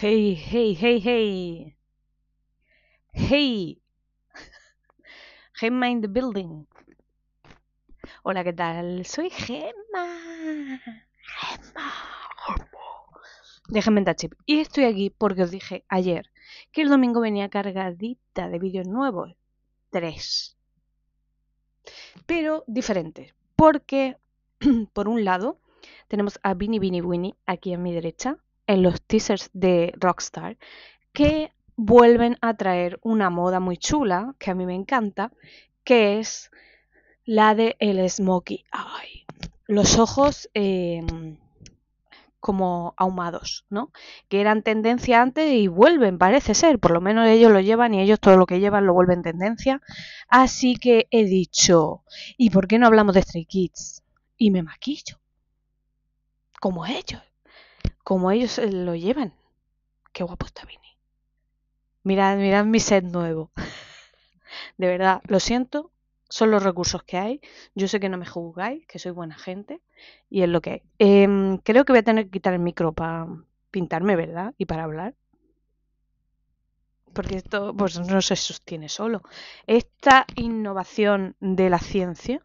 Hey, hey, hey, hey. Hey. Gemma in the building. Hola, ¿qué tal? Soy Gemma. Gemma. De Gemmentachip Y estoy aquí porque os dije ayer que el domingo venía cargadita de vídeos nuevos. Tres. Pero diferentes. Porque, por un lado, tenemos a Winnie, Bini Winnie aquí a mi derecha en los teasers de Rockstar que vuelven a traer una moda muy chula, que a mí me encanta, que es la de el smokey Los ojos em, como ahumados, ¿no? Que eran tendencia antes y vuelven, parece ser. Por lo menos ellos lo llevan y ellos todo lo que llevan lo vuelven tendencia. Así que he dicho, ¿y por qué no hablamos de Stray Kids? Y me maquillo. Como ellos como ellos eh, lo llevan. Qué guapo está Vini. Mirad, mirad mi set nuevo. De verdad, lo siento, son los recursos que hay. Yo sé que no me juzgáis, que soy buena gente y es lo que hay. Em, creo que voy a tener que quitar el micro para pintarme, ¿verdad? Y para hablar. Porque esto pues, no se sostiene solo. Esta innovación de la ciencia,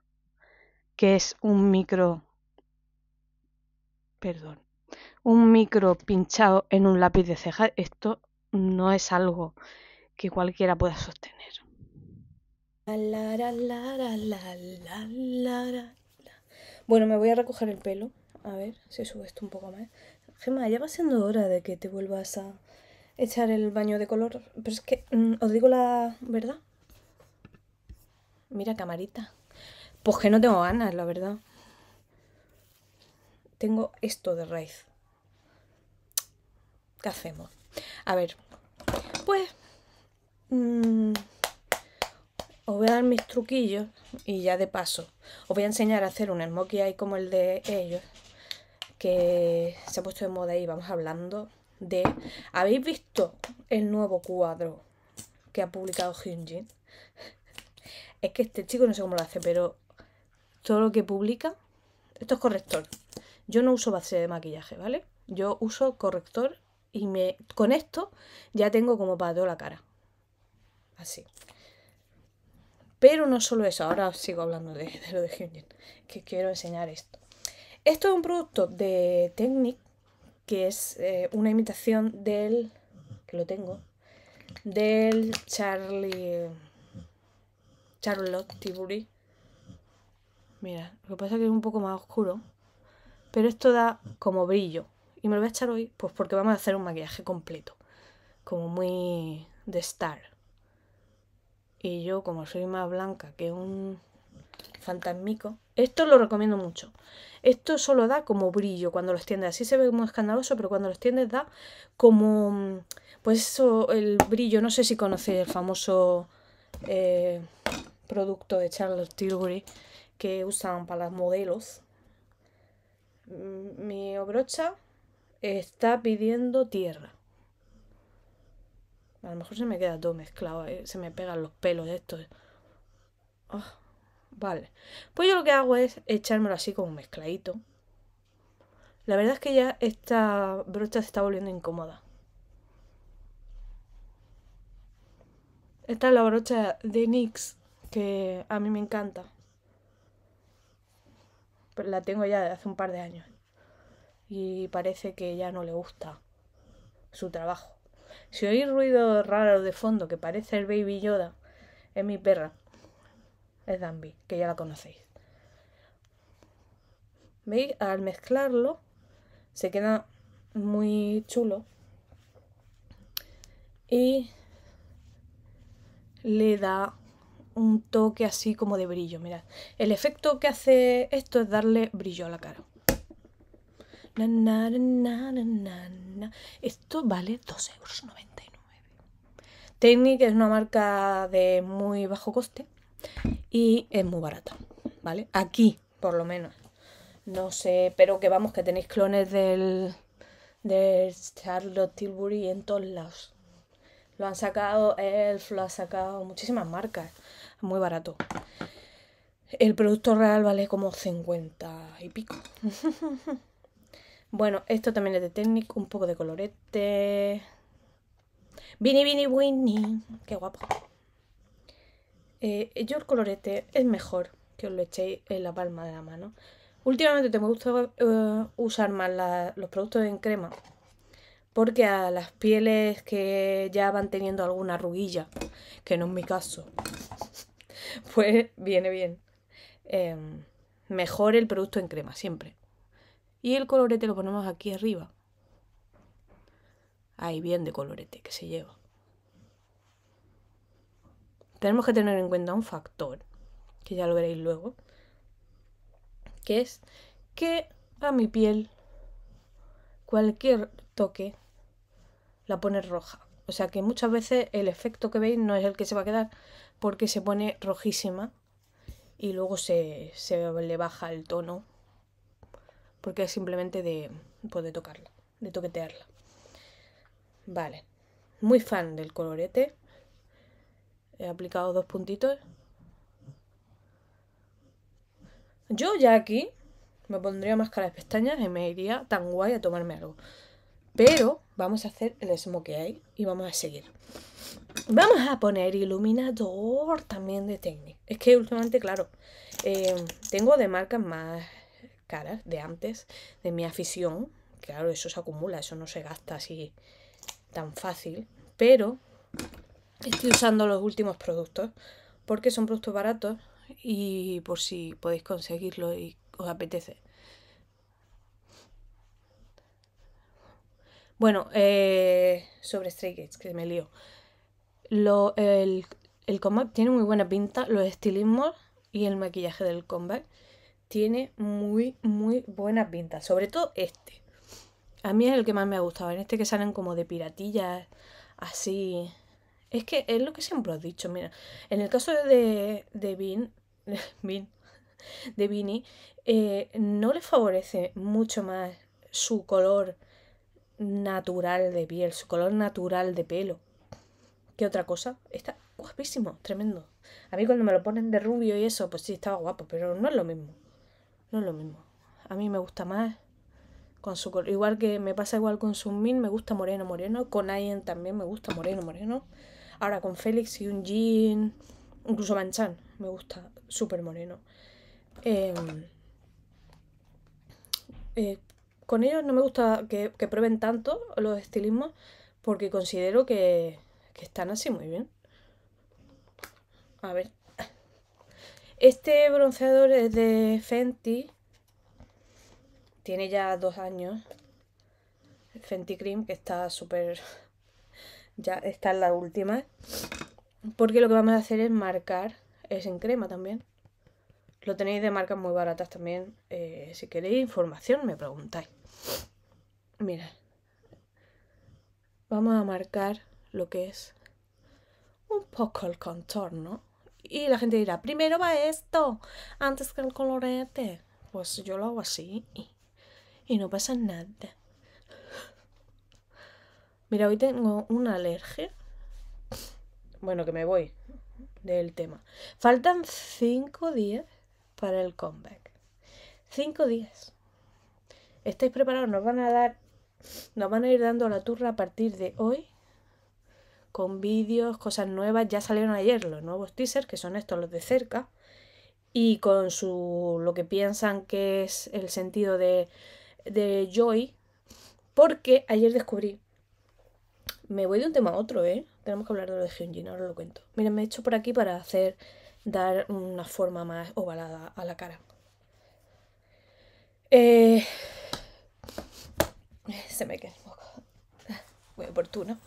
que es un micro... Perdón un micro pinchado en un lápiz de ceja, esto no es algo que cualquiera pueda sostener. Bueno, me voy a recoger el pelo. A ver si sube esto un poco más. Gemma, ya va siendo hora de que te vuelvas a echar el baño de color. Pero es que, mm, os digo la verdad. Mira, camarita. Pues que no tengo ganas, la verdad tengo esto de raíz. ¿Qué hacemos? A ver, pues mm, os voy a dar mis truquillos y ya de paso os voy a enseñar a hacer un smokey ahí como el de ellos que se ha puesto de moda y vamos hablando de... ¿Habéis visto el nuevo cuadro que ha publicado Hyunjin? Es que este chico no sé cómo lo hace, pero todo lo que publica, esto es corrector. Yo no uso base de maquillaje, ¿vale? Yo uso corrector y me, con esto ya tengo como para toda la cara. Así. Pero no solo eso, ahora sigo hablando de, lo de Hyunjin, que quiero enseñar esto. Esto es un producto de Technic, que es eh, una imitación del, que lo tengo, del Charlie, Charlotte Tiburi. Mira, lo que pasa es que es un poco más oscuro. Pero esto da como brillo. Y me lo voy a echar hoy, pues porque vamos a hacer un maquillaje completo. Como muy de star. Y yo, como soy más blanca que un fantasmico, esto lo recomiendo mucho. Esto solo da como brillo cuando lo extiendes. Así se ve muy escandaloso, pero cuando lo extiendes da como... Mm, pues eso, el brillo. No sé si conocéis el famoso eh, producto de Charles Tilbury que usan para los modelos mi brocha está pidiendo tierra. A lo mejor se me queda todo mezclado, eh, se me pegan los pelos estos. esto eh. ah, vale. Pues yo lo que hago es echármelo así con un mezcladito. La verdad es que ya esta brocha se está volviendo incómoda. Esta es la brocha de NYX, que a mí me encanta la tengo ya de hace un par de años. Y parece que ya no le gusta su trabajo. Si oís ruido raro de fondo que parece el Baby Yoda, es mi perra. Es Danby, que ya la conocéis. ¿Veis? Al mezclarlo se queda muy chulo. Y le da un toque así como de brillo. Mirad, el efecto que hace esto es darle brillo a la cara. esto vale 2,99 euros. Technic es una marca de muy bajo coste y es muy barata, ¿vale? Aquí, por lo menos. No sé, pero que vamos, que tenéis clones del, del Charlotte Tilbury en todos lados. Lo han sacado Elf, lo ha sacado muchísimas marcas. Muy barato. El producto real vale como 50 y pico. bueno, esto también es de Technic, un poco de colorete. Vini, Vini, Winnie. Qué guapo. Eh, yo el colorete es mejor que os lo echéis en la palma de la mano. Últimamente te me gusta eh, usar más los productos en crema porque a las pieles que ya van teniendo alguna arruguilla, que no es mi caso, pues viene bien. Em, mejor el producto en crema, siempre. Y el colorete lo ponemos aquí arriba. Ahí bien de colorete que se lleva. Tenemos que tener en cuenta un factor, que ya lo veréis luego, que es que a mi piel cualquier toque la pone roja. O sea que muchas veces el efecto que veis no es el que se va a quedar porque se pone rojísima y luego se, le baja el tono porque es simplemente pues, de, tocarla, de toquetearla. Vale, muy fan del colorete. He aplicado dos puntitos. Yo ya aquí me pondría máscara de pestañas y me iría tan guay a tomarme algo. Pero vamos a hacer el que hay y vamos a seguir. Vamos a poner iluminador también de Technic. Es que últimamente, claro, eh, tengo de marcas más caras de antes, de mi afición. Claro, eso se acumula, eso no se gasta así tan fácil. Pero estoy usando los últimos productos porque son productos baratos y por si podéis conseguirlo y os apetece. Bueno, eh, sobre Stray Kids, que me lío. Lo, el, el comeback tiene muy buena pinta, los estilismos y el maquillaje del comeback tiene muy, muy buena pinta. Sobre todo este. A mí es el que más me ha gustado. En este que salen como de piratillas, así. Es que es lo que siempre os he dicho. Mira, en el caso de, de Bean, de Vini, eh, no le favorece mucho más su color natural de piel, su color natural de pelo. ¿Qué otra cosa? Está guapísimo, tremendo. A mí cuando me lo ponen de rubio y eso, pues sí, estaba guapo, pero no es lo mismo. No es lo mismo. A mí me gusta más con su color. Igual que me pasa igual con Sunmin, me gusta moreno, moreno. Con Ayen también me gusta moreno, moreno. Ahora con Félix y un Jean, incluso Manchan, me gusta súper moreno. Em, eh, con ellos no me gusta que, prueben tanto los estilismos porque considero que, están así muy bien. A ver. Este bronceador es de Fenty. Tiene ya dos años. Fenty Cream, que está súper... ya está en la última. Porque lo que vamos a hacer es marcar. Es en crema también. Lo tenéis de marcas muy baratas también. Eh, si queréis información me preguntáis. Mira, vamos a marcar lo que es un poco el contorno. Y la gente dirá, primero va esto, antes que el colorete. Pues yo lo hago así y, no pasa nada. Mira, hoy tengo una alergia. Bueno, que me voy del tema. Faltan 5 días para el comeback. 5 días. ¿Estáis preparados? Nos van a dar, nos van a ir dando la turra a partir de hoy con vídeos, cosas nuevas. Ya salieron ayer los nuevos teasers, que son estos los de cerca, y con su lo que piensan que es el sentido de, de Joy, porque ayer descubrí. Me voy de un tema a otro, ¿eh? Tenemos que hablar de lo de Hyunjin, ahora lo cuento. Miren, me he hecho por aquí para hacer dar una forma más ovalada a la cara. Eh, se me cae el Muy oportuno.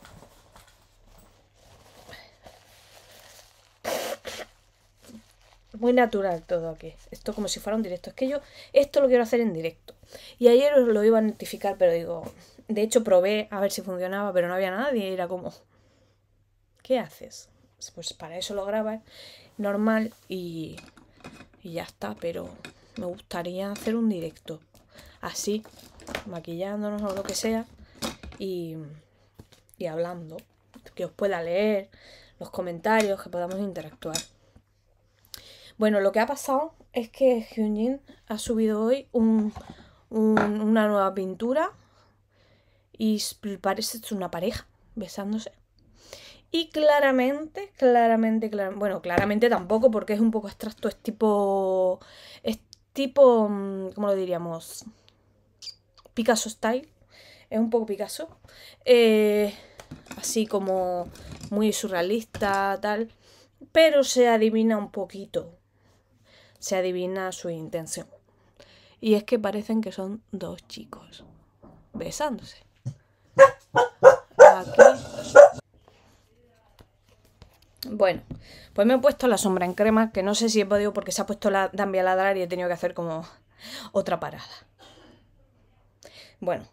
Muy natural todo aquí. Esto como si fuera un directo. Es que yo esto lo quiero hacer en directo. Y ayer os lo iba a notificar, pero digo... De hecho probé a ver si funcionaba, pero no había nadie. era como... ¿Qué haces? Pues para eso lo grabas normal y, y ya está. Pero me gustaría hacer un directo. Así maquillándonos o lo que sea y, hablando, que os pueda leer los comentarios, que podamos interactuar. Bueno, lo que ha pasado es que Hyunjin ha subido hoy un, una nueva pintura y parece una pareja besándose. Y claramente, claramente, claramente, bueno, claramente tampoco porque es un poco abstracto, es tipo, es tipo, mm, ¿cómo lo diríamos? Picasso Style, es un poco Picasso, eh, así como muy surrealista, tal, pero se adivina un poquito, se adivina su intención. Y es que parecen que son dos chicos besándose. Aquí. Bueno, pues me he puesto la sombra en crema, que no sé si he podido porque se ha puesto la Dambia ladrar y he tenido que hacer como otra parada. Bueno,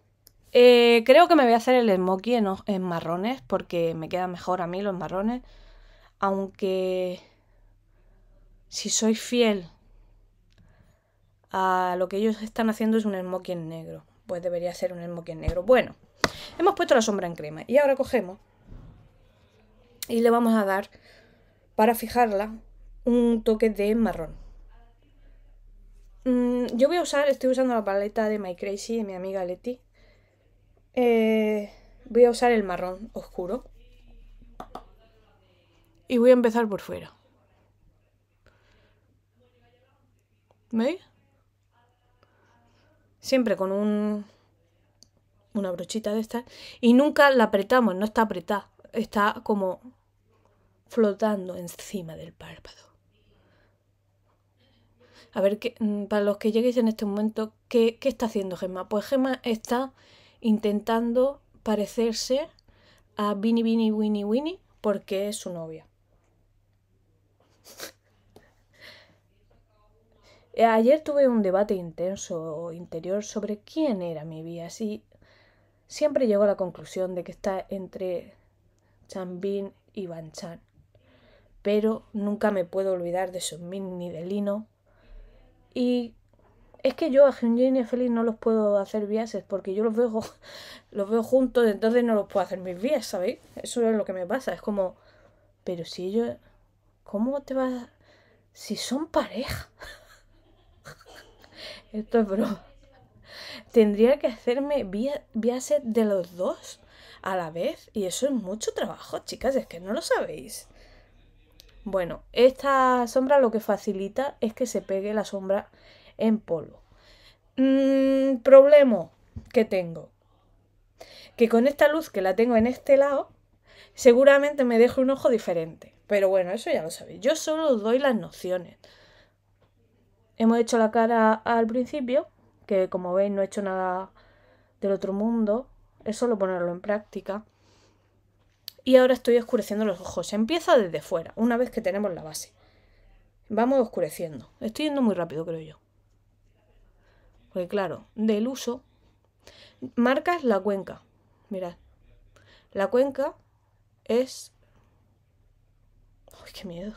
eh, creo que me voy a hacer el smokey en, marrones porque me quedan mejor a mí los marrones. Aunque si soy fiel a lo que ellos están haciendo es un smokey en negro. Pues debería ser un smokey en negro. Bueno, hemos puesto la sombra en crema y ahora cogemos y le vamos a dar para fijarla un toque de marrón. Mm, yo voy a usar, estoy usando la paleta de My Crazy de mi amiga Leti. Eh, voy a usar el marrón oscuro. Y voy a empezar por fuera. ¿Veis? Siempre con un una brochita de estas y nunca la apretamos, no está apretada, está como flotando encima del párpado. A ver, que, mm, para los que lleguéis en este momento, ¿qué, ¿qué está haciendo Gemma? Pues Gemma está intentando parecerse a Bini Bini Winnie Winnie porque es su novia. Ayer tuve un debate intenso interior sobre quién era mi vida. Si siempre llego a la conclusión de que está entre Chanbin y Banchan. Pero nunca me puedo olvidar de Sunmin ni de Lino y es que yo a Hyunjin y a Félix no los puedo hacer biases porque yo los veo, los veo juntos, entonces no los puedo hacer mis vías, ¿sabéis? Eso es lo que me pasa. Es como, pero si ellos. ¿Cómo te vas.? Si son pareja. Esto es bro. Tendría que hacerme viajes de los dos a la vez y eso es mucho trabajo, chicas, es que no lo sabéis. Bueno, esta sombra lo que facilita es que se pegue la sombra en polvo. Mm, problema que tengo. Que con esta luz que la tengo en este lado, seguramente me deje un ojo diferente. Pero bueno, eso ya lo sabéis. Yo solo doy las nociones. Hemos hecho la cara al principio, que como veis no he hecho nada del otro mundo. Es solo ponerlo en práctica y ahora estoy oscureciendo los ojos. Empieza desde fuera, una vez que tenemos la base. Vamos oscureciendo. Estoy yendo muy rápido, creo yo. Porque claro, del uso, marcas la cuenca. Mirad. La cuenca es... ¡Uy, qué miedo!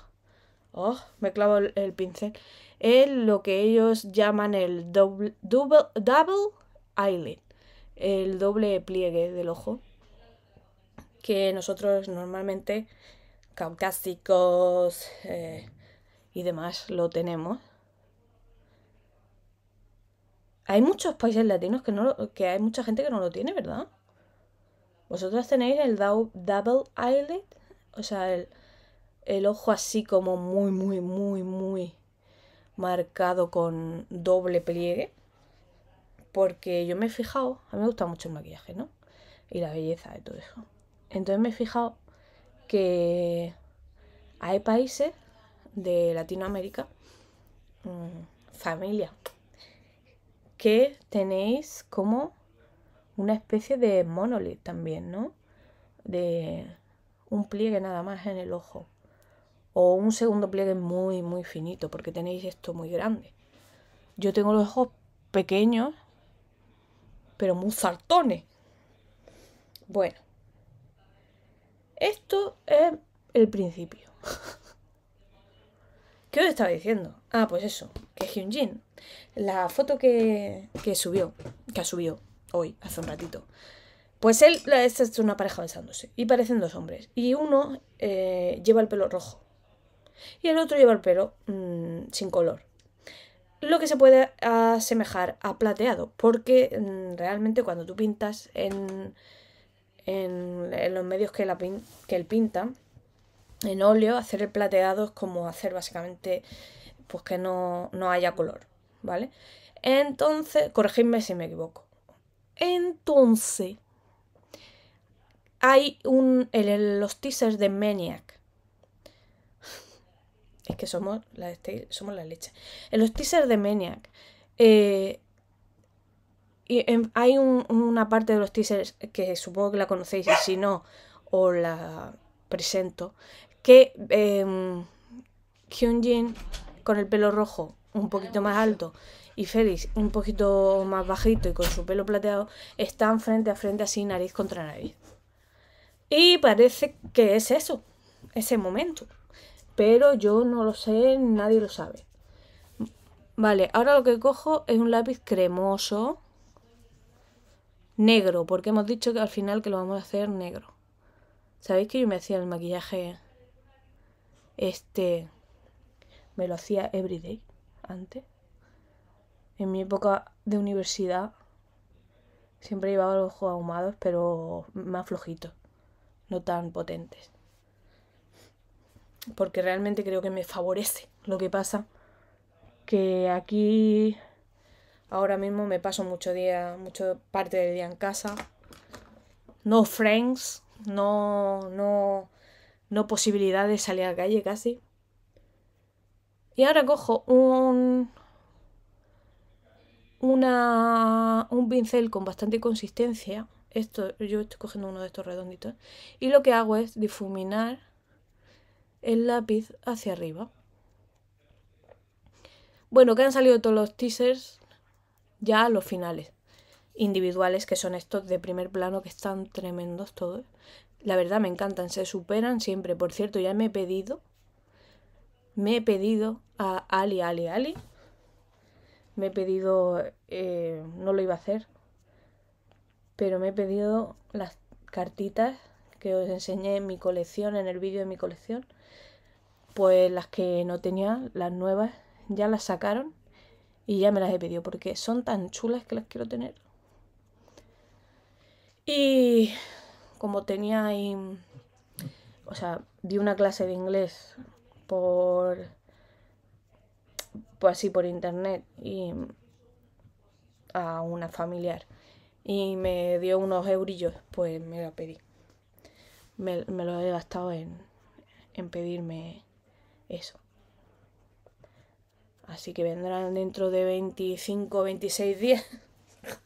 ¡Oh! Me clavo el, pincel. Es lo que ellos llaman el double, double eyelid. El doble pliegue del ojo que nosotros normalmente, caucásicos eh, y demás, lo tenemos. Hay muchos países latinos que, no, que hay mucha gente que no lo tiene, ¿verdad? Vosotros tenéis el double eyelid, o sea, el, el ojo así como muy, muy, muy, muy marcado con doble pliegue. Porque yo me he fijado, a mí me gusta mucho el maquillaje, ¿no? Y la belleza de todo eso. Entonces me he fijado que hay países de Latinoamérica, mm, familia, que tenéis como una especie de monolith también, ¿no? De un pliegue nada más en el ojo. O un segundo pliegue muy, muy finito, porque tenéis esto muy grande. Yo tengo los ojos pequeños, pero muy sartones. Bueno, esto es el principio. ¿Qué os estaba diciendo? Ah, pues eso, que Hyunjin. La foto que, subió, que ha subido hoy, hace un ratito. Pues él, esta es una pareja besándose y parecen dos hombres. Y uno eh, lleva el pelo rojo y el otro lleva el pelo mm, sin color. Lo que se puede asemejar a plateado, porque mm, realmente cuando tú pintas en, en, los medios que, la que él pinta, en óleo, hacer el plateado es como hacer básicamente pues que no, haya color, ¿vale? Entonces, corregidme si me equivoco. Entonces, hay un, el, los teasers de Maniac. Es que somos la, este, somos la leche. En los teasers de Maniac eh, hay una parte de los teasers que supongo que la conocéis, y si no, os la presento, que em, Hyunjin con el pelo rojo un poquito más alto y Felix un poquito más bajito y con su pelo plateado están frente a frente así nariz contra nariz. Y parece que es eso, ese momento. Pero yo no lo sé, nadie lo sabe. Vale, ahora lo que cojo es un lápiz cremoso negro, porque hemos dicho que al final que lo vamos a hacer negro. ¿Sabéis que yo me hacía el maquillaje este? Me lo hacía everyday antes. En mi época de universidad siempre llevaba los ojos ahumados, pero más flojitos, no tan potentes. Porque realmente creo que me favorece. Lo que pasa que aquí Ahora mismo me paso mucho día, mucho parte del día en casa. No friends, no, no, no posibilidad de salir a la calle casi. Y ahora cojo un, una, un pincel con bastante consistencia. Esto, yo estoy cogiendo uno de estos redonditos. Y lo que hago es difuminar el lápiz hacia arriba. Bueno, que han salido todos los teasers ya a los finales individuales, que son estos de primer plano que están tremendos todos. La verdad me encantan, se superan siempre. Por cierto, ya me he pedido, me he pedido a Ali, Ali, Ali. Me he pedido, eh, no lo iba a hacer, pero me he pedido las cartitas que os enseñé en mi colección, en el vídeo de mi colección. Pues las que no tenía, las nuevas, ya las sacaron y ya me las he pedido porque son tan chulas que las quiero tener. Y como tenía ahí, o sea, di una clase de inglés por, Pues así por internet y a una familiar y me dio unos eurillos, pues me la pedí. Me, me lo he gastado en, en pedirme eso. Así que vendrán dentro de 25, 26 días.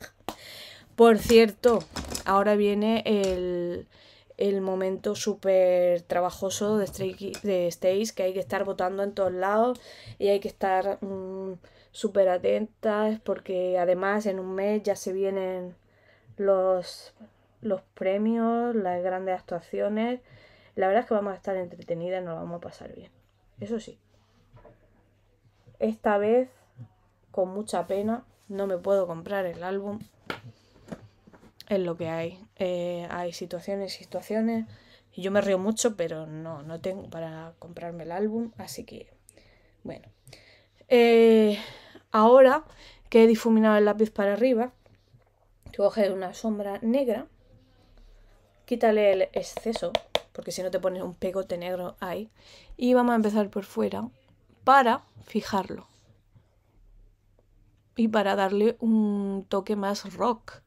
Por cierto, ahora viene el, momento súper trabajoso de, Stays, que hay que estar votando en todos lados y hay que estar mm, súper atentas porque además en un mes ya se vienen los, los premios, las grandes actuaciones. La verdad es que vamos a estar entretenidas, nos vamos a pasar bien. Eso sí. Esta vez, con mucha pena, no me puedo comprar el álbum. Es lo que hay. Eh, hay situaciones, situaciones. Y yo me río mucho, pero no, tengo para comprarme el álbum. Así que, bueno. Eh, ahora que he difuminado el lápiz para arriba, coges una sombra negra, quítale el exceso, porque si no te pones un pegote negro ahí, y vamos a empezar por fuera para fijarlo y para darle un toque más rock.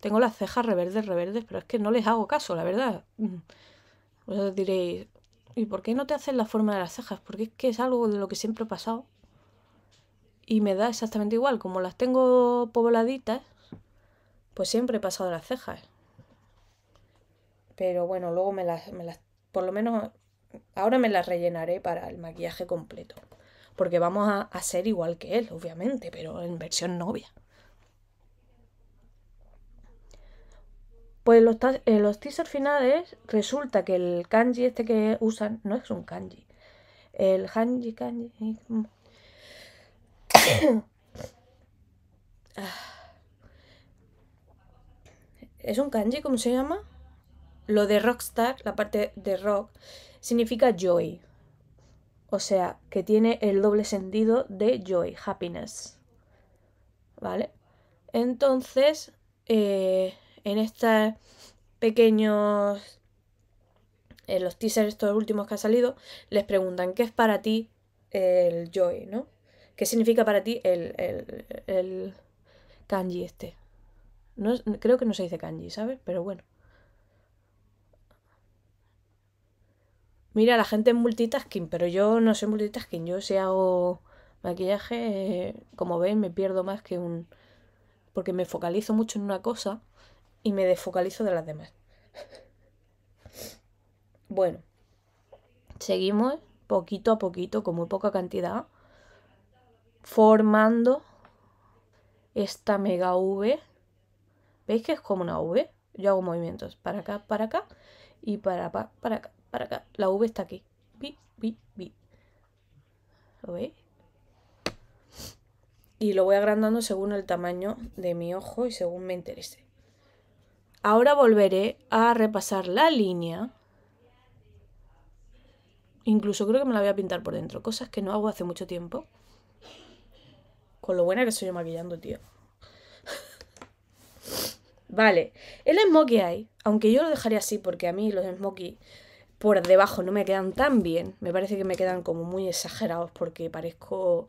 Tengo las cejas reverdes, reverdes, pero es que no les hago caso, la verdad. Mm. Os diréis, ¿y por qué no te hacen la forma de las cejas? Porque es que es algo de lo que siempre he pasado. Y me da exactamente igual, como las tengo pobladitas, pues siempre he pasado las cejas. Pero bueno, luego me las, me las por lo menos ahora me las rellenaré para el maquillaje completo. Porque vamos a, hacer ser igual que él, obviamente, pero en versión novia. Pues los, en eh, los teasers finales resulta que el kanji este que usan no es un kanji. El hanji kanji... Mm. Ah. ¿Es un kanji? ¿Cómo se llama? Lo de rockstar, la parte de rock, significa joy. O sea, que tiene el doble sentido de joy, happiness. ¿Vale? Entonces, eh, en estos pequeños... En los teasers estos últimos que han salido, les preguntan, ¿qué es para ti el joy, no? ¿Qué significa para ti el, el, el kanji este? No, creo que no se dice kanji, ¿sabes? Pero bueno. Mira, la gente es multitasking, pero yo no soy multitasking. Yo si hago maquillaje, eh, como veis, me pierdo más que un... Porque me focalizo mucho en una cosa y me desfocalizo de las demás. bueno, seguimos poquito a poquito, con muy poca cantidad, formando esta mega V. ¿Veis que es como una V? Yo hago movimientos para acá, para acá y para, para, para acá para acá. La V está aquí. ¿Lo veis? Y lo voy agrandando según el tamaño de mi ojo y según me interese. Ahora volveré a repasar la línea. Incluso creo que me la voy a pintar por dentro. Cosas que no hago hace mucho tiempo. Con lo buena que soy yo maquillando, tío. Vale, el smokey hay, aunque yo lo dejaré así porque a mí los smokey por debajo no me quedan tan bien. Me parece que me quedan como muy exagerados porque parezco...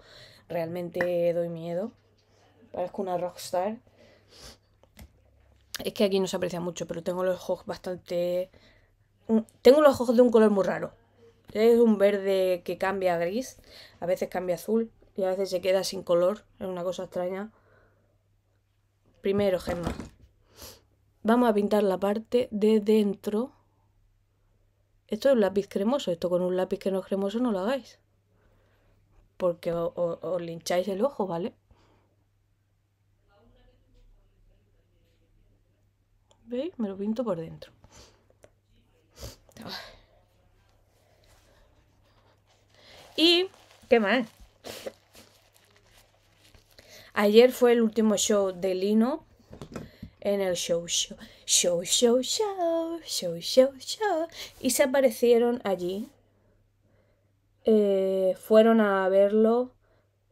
Realmente doy miedo. Parezco una rockstar. Es que aquí no se aprecia mucho, pero tengo los ojos bastante... Tengo los ojos de un color muy raro. Es un verde que cambia a gris, a veces cambia a azul y a veces se queda sin color. Es una cosa extraña. Primero, Gemma. Vamos a pintar la parte de dentro esto es un lápiz cremoso, esto con un lápiz que no es cremoso no lo hagáis. Porque os, lincháis el ojo, ¿vale? ¿Veis? Me lo pinto por dentro. Y, ¿qué más? Ayer fue el último show de Lino en el show show, show show show, show show Y se aparecieron allí. Eh, fueron a verlo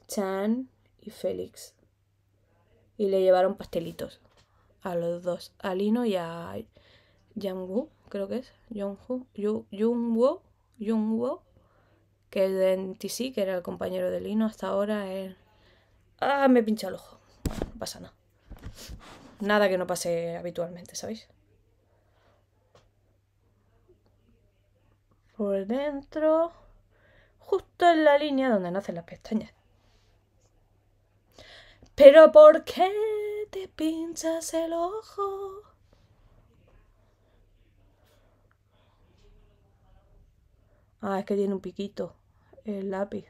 Chan y Félix. Y le llevaron pastelitos a los dos, a Lino y a Wu, creo que es. Jungwoo, Jungwoo, que es de NTC, que era el compañero de Lino hasta ahora. Eh. Ah, me pincha el ojo. no pasa nada nada que no pase habitualmente, ¿sabéis? Por dentro, justo en la línea donde nacen las pestañas. Pero ¿por qué te pinchas el ojo? Ah, es que tiene un piquito el lápiz.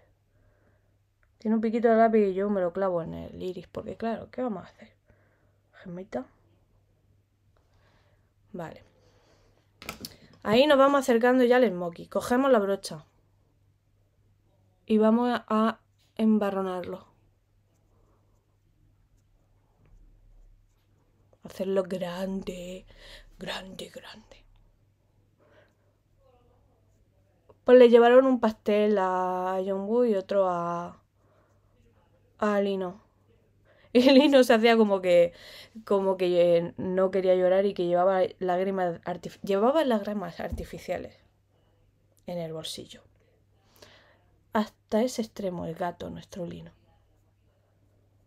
Tiene un piquito el lápiz y yo me lo clavo en el iris, porque claro, ¿qué vamos a hacer? Vale. Ahí nos vamos acercando ya al smoky. Cogemos la brocha. Y vamos a embarronarlo. Hacerlo grande, grande, grande. Pues le llevaron un pastel a John y otro a, a Lino lino se hacía como que, como que eh, no quería llorar y que llevaba lágrimas, artificiales en el bolsillo. Hasta ese extremo el gato, nuestro lino.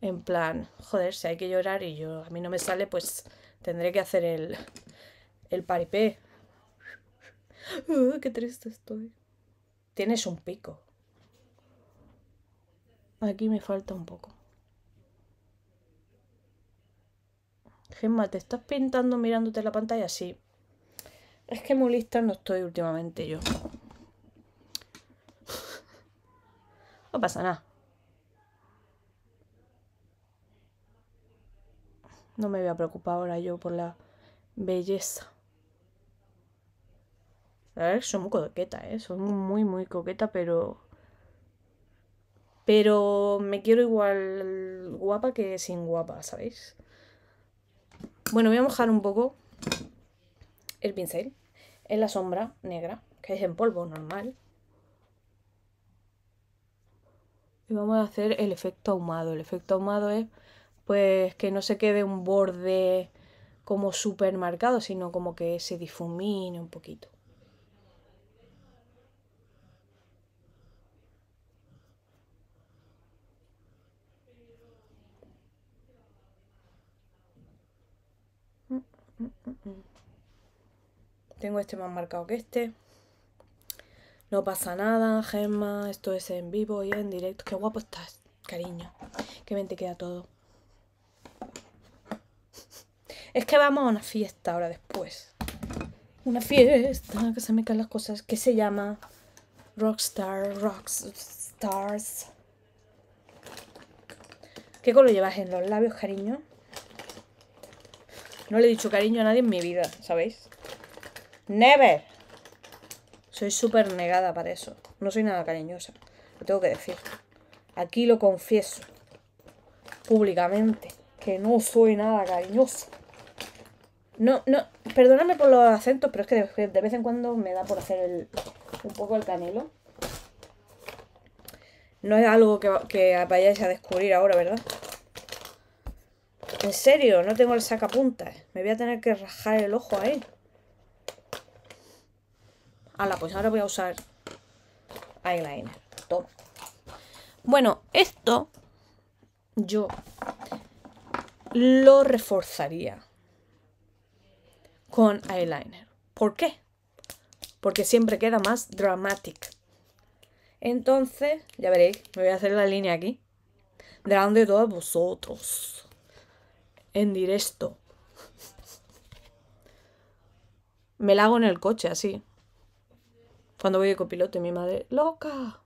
En plan, joder, si hay que llorar y yo a mí no me sale, pues tendré que hacer el, el paripé. Uh, ¡Qué triste estoy! Tienes un pico. Aquí me falta un poco. Gemma, ¿te estás pintando mirándote la pantalla? Sí. Es que muy lista no estoy últimamente yo. No pasa nada. No me voy a preocupar ahora yo por la belleza. La soy muy coqueta, ¿eh? Soy muy, muy coqueta, pero... Pero me quiero igual guapa que sin guapa, ¿sabéis? Bueno, voy a mojar un poco el pincel en la sombra negra, que es en polvo normal. Y vamos a hacer el efecto ahumado. El efecto ahumado es pues que no se quede un borde como súper marcado, sino como que se difumine un poquito. Tengo este más marcado que este. No pasa nada, Gemma. Esto es en vivo y en directo. Qué guapo estás, cariño. Qué bien te queda todo. Es que vamos a una fiesta ahora después. Una fiesta que se me caen las cosas. Que se llama Rockstar, Rockstars. ¿Qué color llevas en los labios, cariño? No le he dicho cariño a nadie en mi vida, ¿sabéis? ¡Never! Soy súper negada para eso. No soy nada cariñosa. Lo tengo que decir. Aquí lo confieso. Públicamente. Que no soy nada cariñosa. No, no. Perdóname por los acentos, pero es que de, vez en cuando me da por hacer el, un poco el canelo. No es algo que, que vayáis a descubrir ahora, ¿verdad? En serio, no tengo el sacapuntas. Me voy a tener que rajar el ojo ahí. Hala, pues ahora voy a usar eyeliner. Toma. Bueno, esto yo lo reforzaría con eyeliner. ¿Por qué? Porque siempre queda más dramatic. Entonces, ya veréis, me voy a hacer la línea aquí. Delante de todos vosotros en directo. Me la hago en el coche, así. Cuando voy de copiloto, mi madre, ¡loca!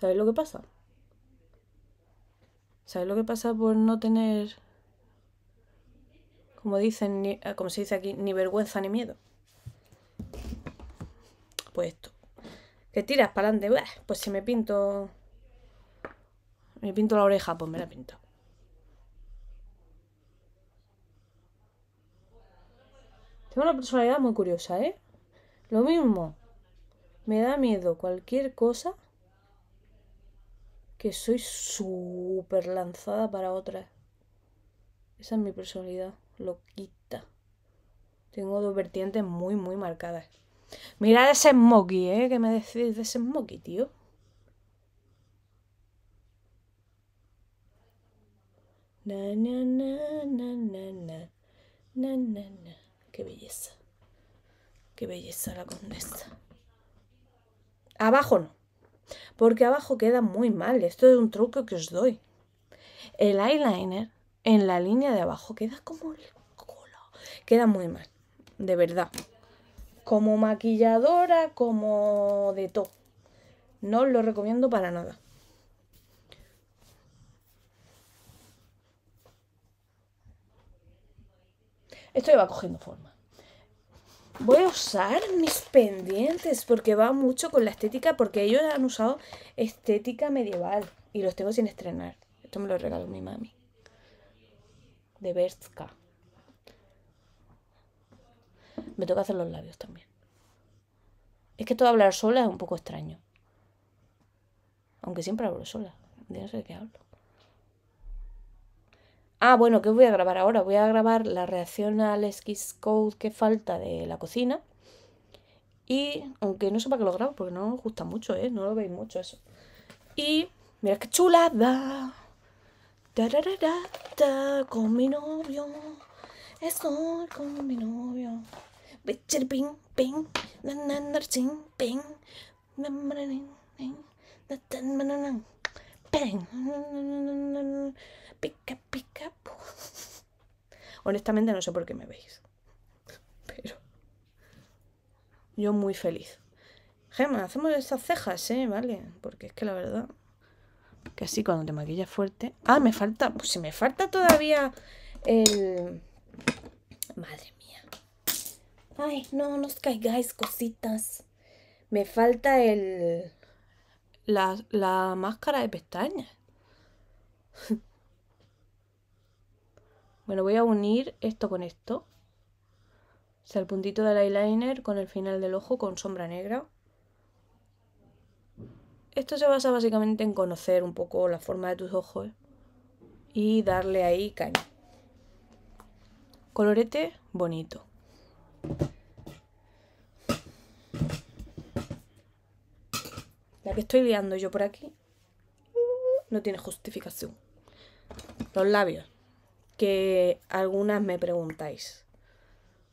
¿Sabes lo que pasa? ¿Sabes lo que pasa por no tener, como dicen, como se dice aquí, ni vergüenza ni miedo? pues esto. Que tiras para adelante, pues si me pinto. Me pinto la oreja, pues me la pinto. Tengo una personalidad muy curiosa, ¿eh? Lo mismo. Me da miedo cualquier cosa que soy súper lanzada para otras. Esa es mi personalidad, loquita. Tengo dos vertientes muy, muy marcadas. Mirad ese Smokey, ¿eh? ¿Qué me decís de ese Smokey, tío? Na, na, na, na, Qué belleza. Qué belleza la condesa. Abajo no. Porque abajo queda muy mal. Esto es un truco que os doy. El eyeliner en la línea de abajo queda como el culo. Queda muy mal. De verdad como maquilladora, como de todo. No lo recomiendo para nada. Esto ya va cogiendo forma. Voy a usar mis pendientes porque va mucho con la estética, porque ellos han usado estética medieval y los tengo sin estrenar. Esto me lo regaló mi mami. De Berska. Me que hacer los labios también. Es que todo hablar sola es un poco extraño. Aunque siempre hablo sola. Ya sé de qué hablo. Ah, bueno, ¿qué voy a grabar ahora? Voy a grabar la reacción al Skis Code que falta de la cocina. Y, aunque no sepa que lo grabo, porque no me gusta mucho, ¿eh? No lo veis mucho eso. Y, mira qué chulada. con mi novio. Estoy con mi novio ping, Honestamente no sé por qué me veis. Pero yo muy feliz. Gemma, hacemos esas cejas, ¿eh? Vale, porque es que la verdad que así cuando te maquillas fuerte... Ah, me falta... Pues si me falta todavía el... Madre Ay, no nos caigáis cositas. Me falta el... La, máscara de pestañas. bueno, voy a unir esto con esto. O sea, el puntito del eyeliner con el final del ojo con sombra negra. Esto se basa básicamente en conocer un poco la forma de tus ojos y darle ahí caña. Colorete bonito. La que estoy liando yo por aquí no tiene justificación. Los labios, que algunas me preguntáis.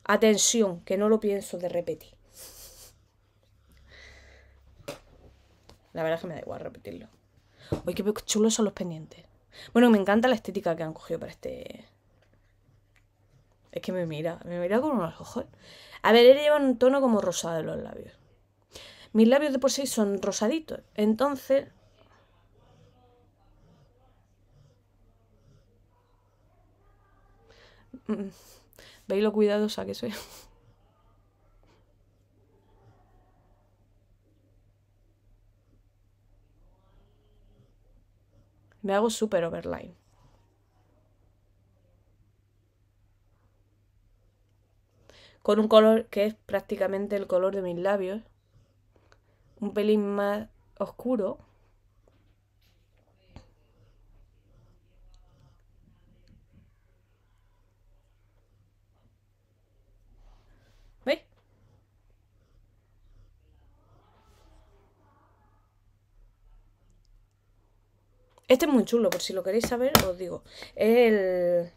Atención, que no lo pienso de repetir. La verdad es que me da igual repetirlo. Uy, qué chulos son los pendientes. Bueno, me encanta la estética que han cogido para este es que me mira, me mira con unos ojos. A ver, él lleva un tono como rosado en los labios. Mis labios de por sí son rosaditos. Entonces, mm, ¿Veis lo cuidadosa que soy? Me hago súper overline. con un color que es prácticamente el color de mis labios, un pelín más oscuro. ¿Veis? Este es muy chulo, por si lo queréis saber, os digo. Es el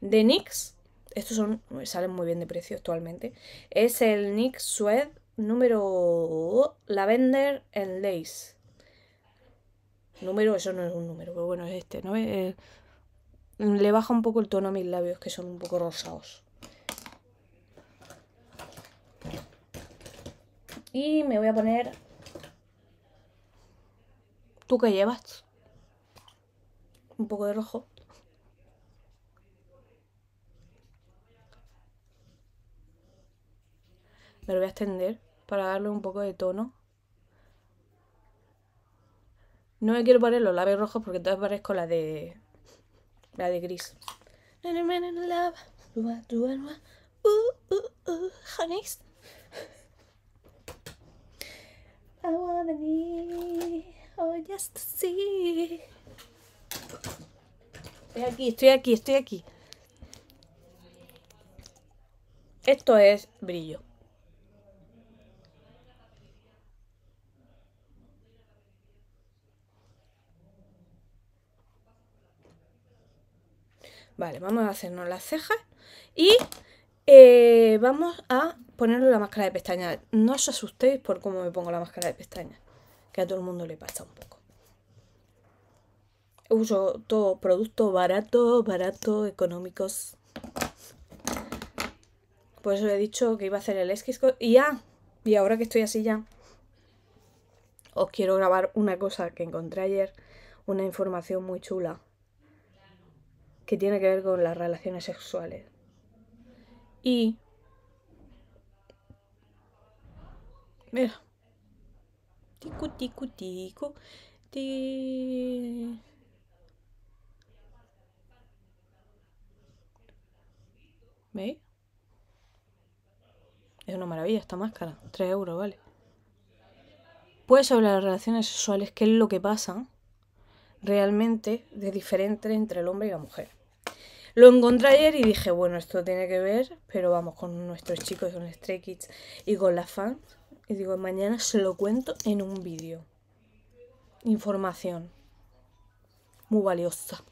de NYX. Estos son, salen muy bien de precio actualmente. Es el NYX Suede número Lavender en Lace. Número, eso no es un número, pero bueno, es este, ¿no? le baja un poco el tono a mis labios, que son un poco rosados. Y me voy a poner... ¿Tú qué llevas? Un poco de rojo. Me lo voy a extender para darle un poco de tono. No me quiero poner los labios rojos porque entonces parezco la de... La de gris. Estoy aquí, estoy aquí, estoy aquí. Esto es brillo. Vale, vamos a hacernos las cejas y eh, vamos a ponerle la máscara de pestañas. No os asustéis por cómo me pongo la máscara de pestañas, que a todo el mundo le pasa un poco. Uso todo producto barato, barato, económicos. Por eso he dicho que iba a hacer el esquisco. Y ya, y ahora que estoy así ya, os quiero grabar una cosa que encontré ayer, una información muy chula que tiene que ver con las relaciones sexuales. Y... Mira. Tico, ¿Veis? Es una maravilla esta máscara. 3 euros, vale. Pues sobre las relaciones sexuales, qué es lo que pasa realmente de diferente entre el hombre y la mujer. Lo encontré ayer y dije, bueno, esto tiene que ver, pero vamos, con nuestros chicos, con Stray Kids y con las fans. Y digo, mañana se lo cuento en un vídeo. Información. Muy valiosa.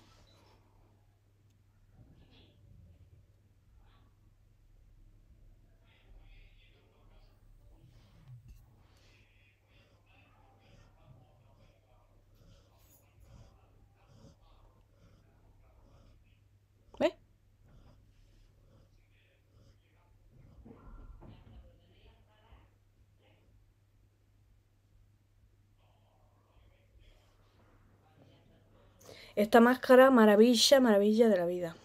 Esta máscara, maravilla, maravilla de la vida.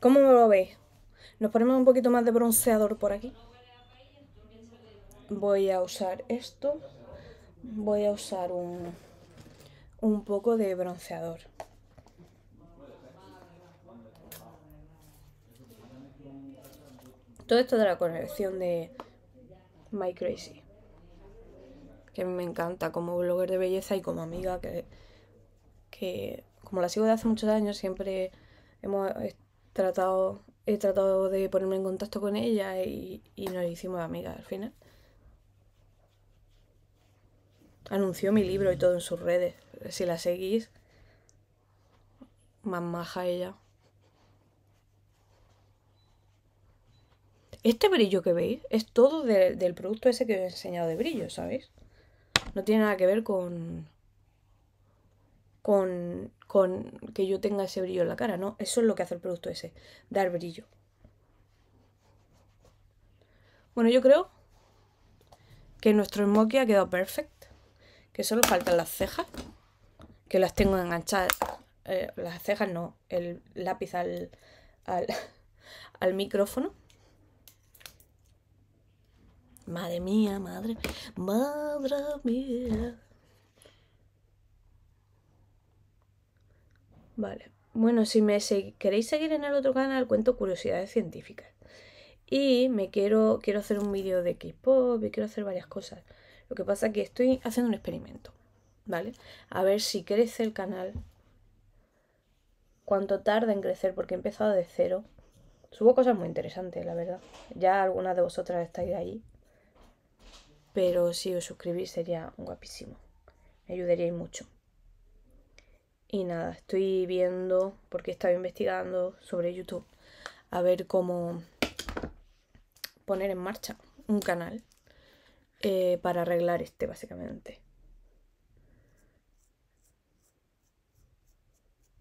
¿Cómo lo veis? Nos ponemos un poquito más de bronceador por aquí. Voy a usar esto. Voy a usar un, un poco de bronceador. Todo esto de la colección de My Crazy me encanta como blogger de belleza y como amiga, que, como la sigo de hace muchos años, siempre hemos eh, tratado, he tratado de ponerme en contacto con ella y, nos hicimos amigas al final. Anunció mi libro y todo en sus redes. Si la seguís, más maja ella. Este brillo que veis es todo del producto ese que os he enseñado de brillo, ¿sabéis? no tiene nada que ver con, con, que yo tenga ese brillo en la cara, ¿no? Eso es lo que hace el producto ese, dar brillo. Bueno, yo creo que nuestro smokey ha quedado perfecto, que solo faltan las cejas, que las tengo enganchadas, eh, las cejas no, el lápiz al micrófono. Madre mía, madre, madre mía. Vale. Bueno, si me queréis seguir en el otro canal, cuento curiosidades científicas. Y me quiero, quiero hacer un vídeo de K-pop y quiero hacer varias cosas. Lo que pasa es que estoy haciendo un experimento, ¿vale? A ver si crece el canal. Cuánto tarda en crecer, porque he empezado de cero. Subo cosas muy interesantes, la verdad. Ya algunas de vosotras estáis ahí. Pero si os suscribís sería guapísimo. Me ayudaríais mucho. Y nada, estoy viendo, porque estaba investigando sobre YouTube, a ver cómo poner en marcha un canal eh, para arreglar este, básicamente.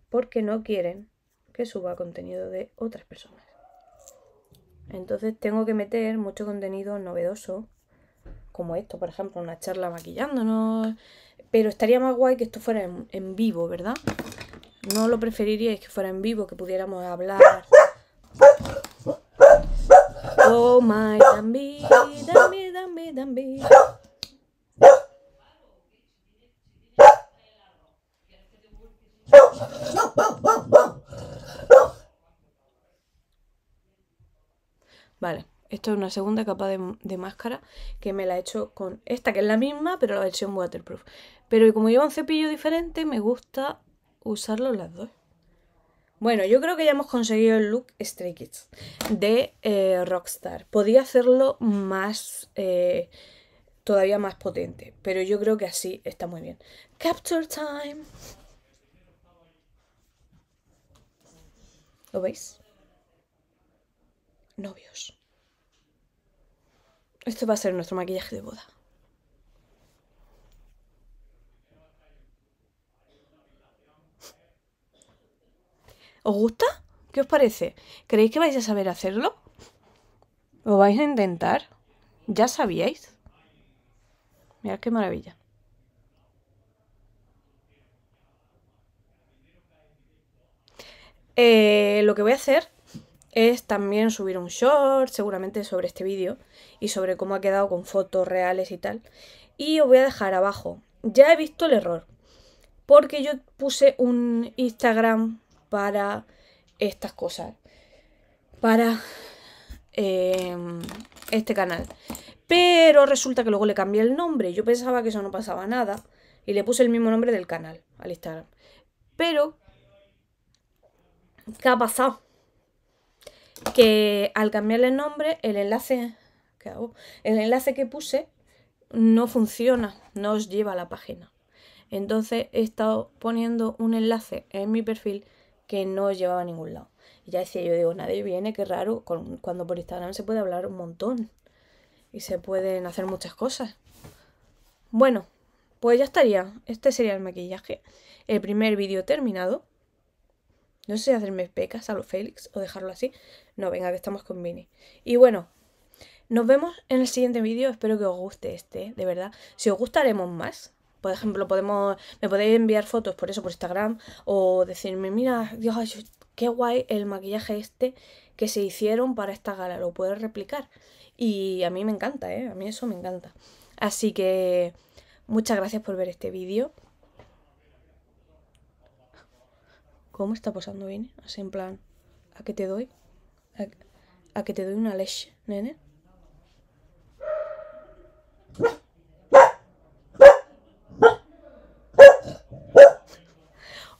Porque no quieren que suba contenido de otras personas. Entonces tengo que meter mucho contenido novedoso como esto, por ejemplo, una charla maquillándonos. Pero estaría más guay que esto fuera en, vivo, ¿verdad? No lo preferiríais que fuera en vivo, que pudiéramos hablar. Oh my, dame, dame, dame, dame. Vale. Esto es una segunda capa de, máscara que me la he hecho con esta, que es la misma, pero la versión waterproof. Pero como lleva un cepillo diferente, me gusta usarlo las dos. Bueno, yo creo que ya hemos conseguido el look Stray de eh, Rockstar. Podía hacerlo más... Eh, todavía más potente. Pero yo creo que así está muy bien. Capture time. ¿Lo veis? Novios. Esto va a ser nuestro maquillaje de boda. ¿Os gusta? ¿Qué os parece? ¿Creéis que vais a saber hacerlo? ¿O vais a intentar? ¿Ya sabíais? Mirad qué maravilla. Eh, lo que voy a hacer es también subir un short, seguramente sobre este vídeo y sobre cómo ha quedado con fotos reales y tal. Y os voy a dejar abajo. Ya he visto el error, porque yo puse un Instagram para estas cosas, para em, este canal. Pero resulta que luego le cambié el nombre. Yo pensaba que eso no pasaba nada y le puse el mismo nombre del canal al Instagram. Pero, ¿qué ha pasado? que al cambiarle el nombre, el enlace, el enlace que puse no funciona, no os lleva a la página. Entonces he estado poniendo un enlace en mi perfil que no os llevaba a ningún lado. Y ya decía yo, digo, nadie viene, qué raro, cuando por Instagram se puede hablar un montón y se pueden hacer muchas cosas. Bueno, pues ya estaría. Este sería el maquillaje. El primer vídeo terminado. No sé si hacerme pecas a lo Félix o dejarlo así. No, venga, que estamos con Vini. Y bueno, nos vemos en el siguiente vídeo. Espero que os guste este, de verdad. Si os gusta, haremos más. Por ejemplo, podemos, me podéis enviar fotos por eso, por Instagram, o decirme, mira, Dios, qué guay el maquillaje este que se hicieron para esta gala, lo puedo replicar. Y a mí me encanta, ¿eh? A mí eso me encanta. Así que muchas gracias por ver este vídeo. ¿Cómo está pasando Vini? Así en plan, ¿a qué te doy? a, que te doy una leche, nene.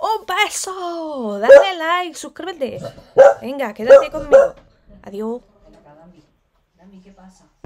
¡Un beso! Dale like, suscríbete. Venga, quédate conmigo. Adiós. ¿qué pasa?